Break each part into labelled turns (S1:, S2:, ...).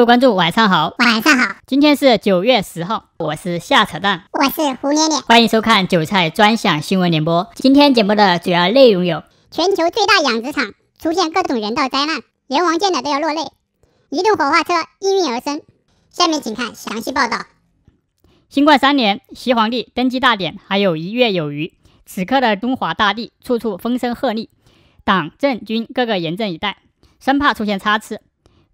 S1: 位观众，晚上好，晚上好，今天是九月十号，我是瞎扯淡，我是胡咧咧，欢迎收看《韭菜专享新闻联播》。今天节目的主要内容有：全球最大养殖场出现各种人道灾难，连王见的都要落泪；移动火化车应运而生。下面请看详细报道。新冠三年，习皇帝登基大典还有一月有余，此刻的中华大地处处风声鹤唳，党政军各个严阵以待，生怕出现差池。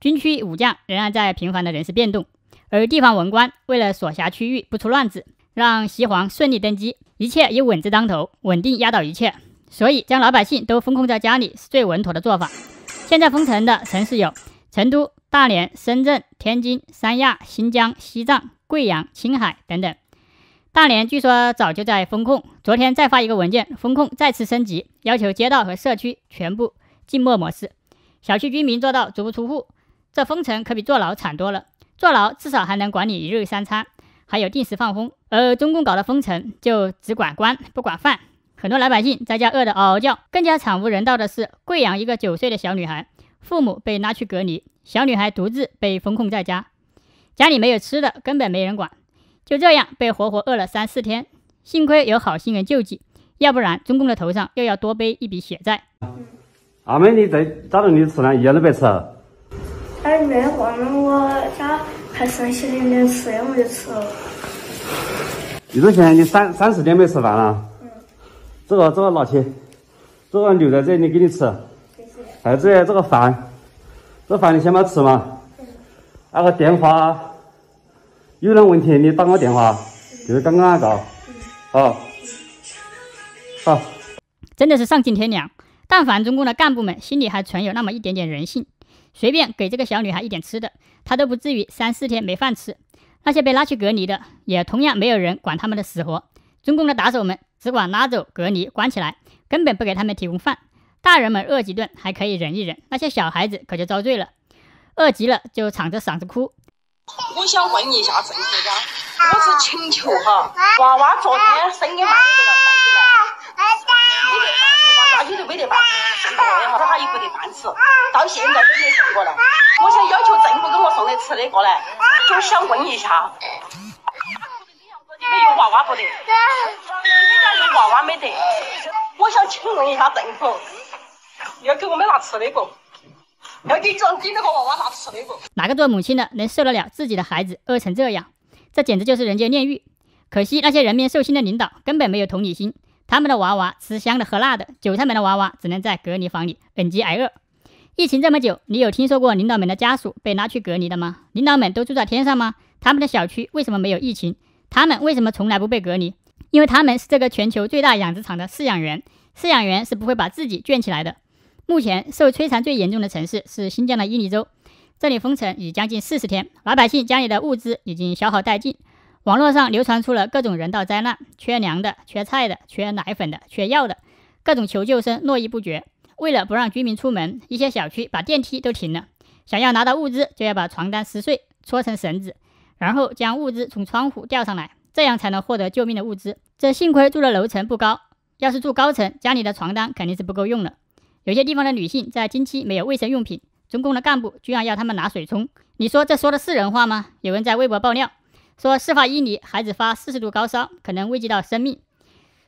S1: 军区武将仍然在频繁的人事变动，而地方文官为了所辖区域不出乱子，让西皇顺利登基，一切以稳字当头，稳定压倒一切，所以将老百姓都封控在家里是最稳妥的做法。现在封城的城市有成都、大连、深圳、天津、三亚、新疆、西藏、贵阳、青海等等。大连据说早就在封控，昨天再发一个文件，封控再次升级，要求街道和社区全部静默模式，小区居民做到足不出户。这封城可比坐牢惨多了，坐牢至少还能管你一日三餐，还有定时放风，而中共搞的封城就只管关不管饭，很多老百姓在家饿得嗷嗷叫。更加惨无人道的是，贵阳一个九岁的小女孩，父母被拉去隔离，小女孩独自被封控在家，家里没有吃的，根本没人管，就这样被活活饿了三四天。幸亏有好心人救济，要不然中共的头上又要多背一笔血债。阿妹，你在找着你吃呢，一样都别吃。哎，没忘了，我家还三、零点没吃我就吃了。你都现在你三、三四点没吃饭了？嗯。这个，这个拿去，这个留在这，里给你吃。谢谢。还有这，这个饭，这饭你先把吃嘛。嗯。那个电话，有那问题你打我电话，就是刚刚那个。嗯。好。好。真的是丧尽天良，但凡中共的干部们心里还存有那么一点点人性。随便给这个小女孩一点吃的，她都不至于三四天没饭吃。那些被拉去隔离的，也同样没有人管他们的死活。中共的打手们只管拉走隔离关起来，根本不给他们提供饭。大人们饿几顿还可以忍一忍，那些小孩子可就遭罪了。饿极了就敞着嗓子哭。我想问一下政府家。我是请求哈，娃娃昨天声音。我现在给你送过来，我想要求政府给我送点吃的过来，就想问一下，没有娃娃不得，你家有娃娃没得？我想请问一下政府，要给我们拿吃的不？要你装逼那个娃娃拿吃的不？哪个做母亲的能受得了自己的孩子饿成这样？这简直就是人间炼狱！可惜那些人民兽心的领导根本没有同理心，他们的娃娃吃香的喝辣的，韭菜们的娃娃只能在隔离房里忍饥挨饿。疫情这么久，你有听说过领导们的家属被拉去隔离的吗？领导们都住在天上吗？他们的小区为什么没有疫情？他们为什么从来不被隔离？因为他们是这个全球最大养殖场的饲养员，饲养员是不会把自己圈起来的。目前受摧残最严重的城市是新疆的伊犁州，这里封城已将近四十天，老百姓家里的物资已经消耗殆尽，网络上流传出了各种人道灾难，缺粮的、缺菜的、缺奶粉的、缺药的，各种求救声络绎不绝。为了不让居民出门，一些小区把电梯都停了。想要拿到物资，就要把床单撕碎，搓成绳子，然后将物资从窗户吊上来，这样才能获得救命的物资。这幸亏住的楼层不高，要是住高层，家里的床单肯定是不够用了。有些地方的女性在经期没有卫生用品，中共的干部居然要他们拿水冲，你说这说的是人话吗？有人在微博爆料说，事发伊犁，孩子发四十度高烧，可能危及到生命。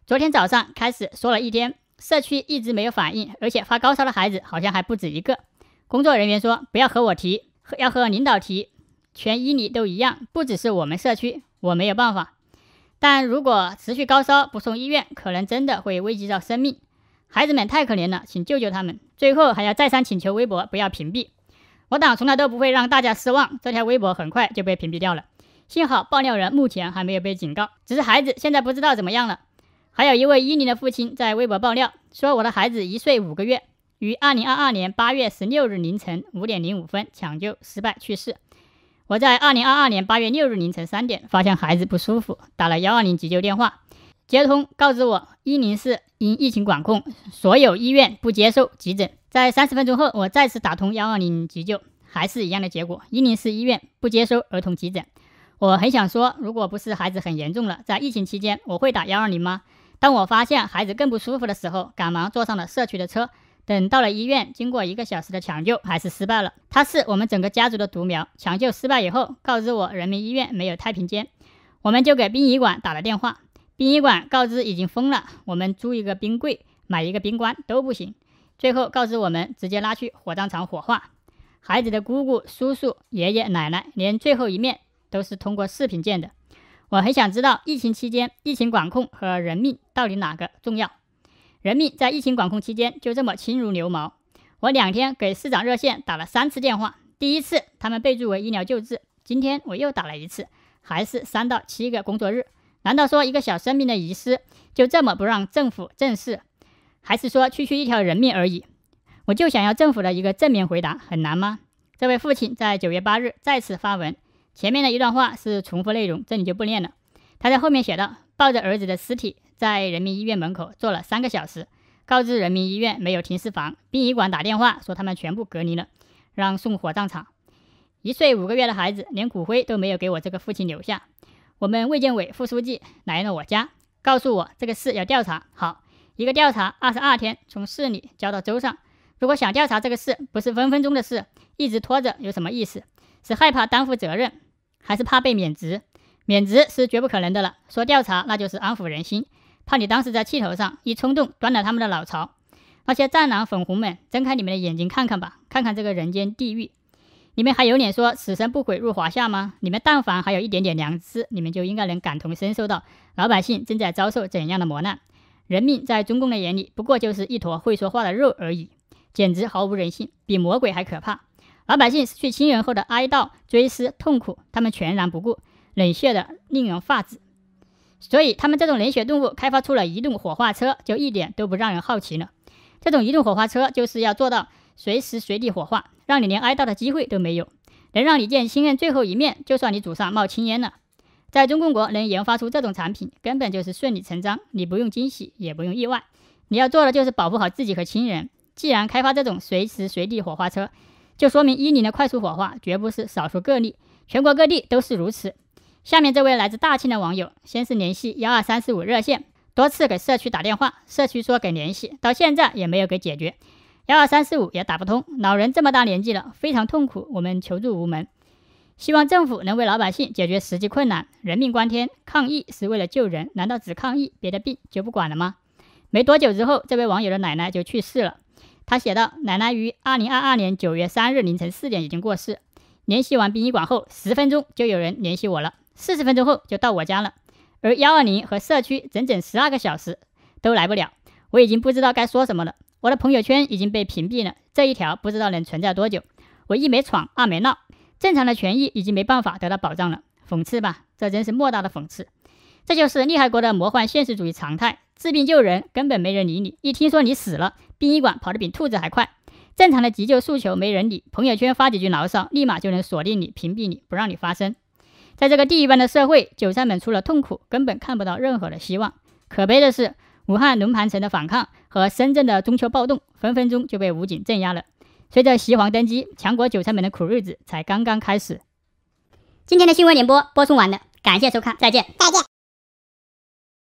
S1: 昨天早上开始说了一天。社区一直没有反应，而且发高烧的孩子好像还不止一个。工作人员说：“不要和我提，要和领导提。全伊犁都一样，不只是我们社区。我没有办法。但如果持续高烧不送医院，可能真的会危及到生命。孩子们太可怜了，请救救他们。”最后还要再三请求微博不要屏蔽。我党从来都不会让大家失望。这条微博很快就被屏蔽掉了。幸好爆料人目前还没有被警告，只是孩子现在不知道怎么样了。还有一位伊宁的父亲在微博爆料说：“我的孩子一岁五个月，于二零二二年八月十六日凌晨五点零五分抢救失败去世。我在二零二二年八月六日凌晨三点发现孩子不舒服，打了幺二零急救电话，接通告知我伊宁市因疫情管控，所有医院不接受急诊。在三十分钟后，我再次打通幺二零急救，还是一样的结果，伊宁市医院不接收儿童急诊。我很想说，如果不是孩子很严重了，在疫情期间我会打幺二零吗？”当我发现孩子更不舒服的时候，赶忙坐上了社区的车。等到了医院，经过一个小时的抢救，还是失败了。他是我们整个家族的独苗，抢救失败以后，告知我人民医院没有太平间，我们就给殡仪馆打了电话。殡仪馆告知已经封了，我们租一个冰柜、买一个冰棺都不行，最后告知我们直接拉去火葬场火化。孩子的姑姑、叔叔、爷爷、奶奶，连最后一面都是通过视频见的。我很想知道，疫情期间，疫情管控和人命到底哪个重要？人命在疫情管控期间就这么轻如牛毛？我两天给市长热线打了三次电话，第一次他们备注为医疗救治，今天我又打了一次，还是三到七个工作日。难道说一个小生命的遗失就这么不让政府正视？还是说区区一条人命而已？我就想要政府的一个正面回答，很难吗？这位父亲在九月八日再次发文。前面的一段话是重复内容，这里就不念了。他在后面写道：抱着儿子的尸体在人民医院门口坐了三个小时，告知人民医院没有停尸房，殡仪馆打电话说他们全部隔离了，让送火葬场。一岁五个月的孩子连骨灰都没有给我这个父亲留下。我们卫健委副书记来了我家，告诉我这个事要调查。好，一个调查二十二天，从市里交到州上。如果想调查这个事，不是分分钟的事，一直拖着有什么意思？是害怕担负责任。还是怕被免职，免职是绝不可能的了。说调查，那就是安抚人心，怕你当时在气头上一冲动端了他们的老巢。那些战狼粉红们，睁开你们的眼睛看看吧，看看这个人间地狱，你们还有脸说死神不悔入华夏吗？你们但凡还有一点点良知，你们就应该能感同身受到老百姓正在遭受怎样的磨难。人命在中共的眼里，不过就是一坨会说话的肉而已，简直毫无人性，比魔鬼还可怕。老百姓失去亲人后的哀悼、追思、痛苦，他们全然不顾，冷血的令人发指。所以，他们这种冷血动物开发出了移动火化车，就一点都不让人好奇了。这种移动火化车就是要做到随时随地火化，让你连哀悼的机会都没有，能让你见亲人最后一面，就算你祖上冒青烟了。在中共国能研发出这种产品，根本就是顺理成章。你不用惊喜，也不用意外，你要做的就是保护好自己和亲人。既然开发这种随时随地火化车，就说明伊宁的快速火化绝不是少数个例，全国各地都是如此。下面这位来自大庆的网友，先是联系幺二三四五热线，多次给社区打电话，社区说给联系，到现在也没有给解决，幺二三四五也打不通。老人这么大年纪了，非常痛苦，我们求助无门，希望政府能为老百姓解决实际困难，人命关天，抗疫是为了救人，难道只抗疫，别的病就不管了吗？没多久之后，这位网友的奶奶就去世了。他写道：“奶奶于二零二二年九月三日凌晨四点已经过世。联系完殡仪馆后，十分钟就有人联系我了，四十分钟后就到我家了。而幺二零和社区整整十二个小时都来不了，我已经不知道该说什么了。我的朋友圈已经被屏蔽了，这一条不知道能存在多久。我一没闯，二没闹，正常的权益已经没办法得到保障了。讽刺吧，这真是莫大的讽刺。这就是厉害国的魔幻现实主义常态。”治病救人根本没人理你，一听说你死了，殡仪馆跑得比兔子还快。正常的急救诉求没人理，朋友圈发几句牢骚，立马就能锁定你、屏蔽你，不让你发声。在这个地狱般的社会，韭菜们除了痛苦，根本看不到任何的希望。可悲的是，武汉轮盘城的反抗和深圳的中秋暴动，分分钟就被武警镇压了。随着习皇登基，强国韭菜们的苦日子才刚刚开始。今天的新闻联播播送完了，感谢收看，再见，再见。